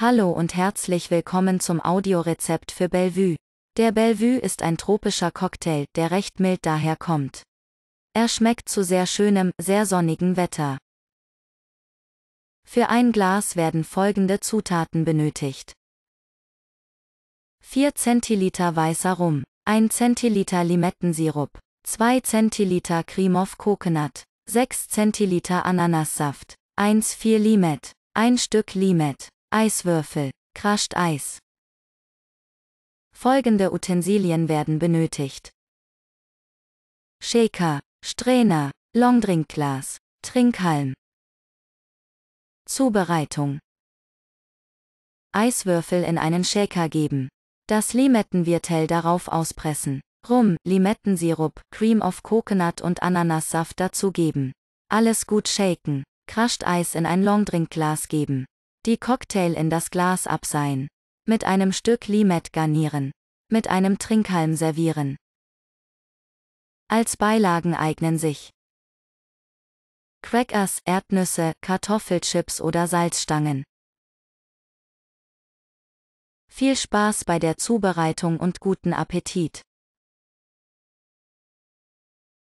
Hallo und herzlich willkommen zum Audiorezept für Bellevue. Der Bellevue ist ein tropischer Cocktail, der recht mild daherkommt. Er schmeckt zu sehr schönem, sehr sonnigem Wetter. Für ein Glas werden folgende Zutaten benötigt. 4 Zentiliter weißer Rum, 1 Zentiliter Limettensirup, 2 Zentiliter Cream of Coconut, 6 Zentiliter Ananassaft, 1 4 Limet, 1 Stück Limet, Eiswürfel, crushed Eis. Folgende Utensilien werden benötigt. Shaker, Strainer, Longdrinkglas, Trinkhalm. Zubereitung. Eiswürfel in einen Shaker geben. Das Limettenviertel darauf auspressen. Rum, Limettensirup, Cream of Coconut und Ananassaft dazugeben. Alles gut shaken. Crushed Eis in ein Longdrinkglas geben. Die Cocktail in das Glas abseihen. Mit einem Stück Limette garnieren. Mit einem Trinkhalm servieren. Als Beilagen eignen sich Crackers, Erdnüsse, Kartoffelchips oder Salzstangen. Viel Spaß bei der Zubereitung und guten Appetit!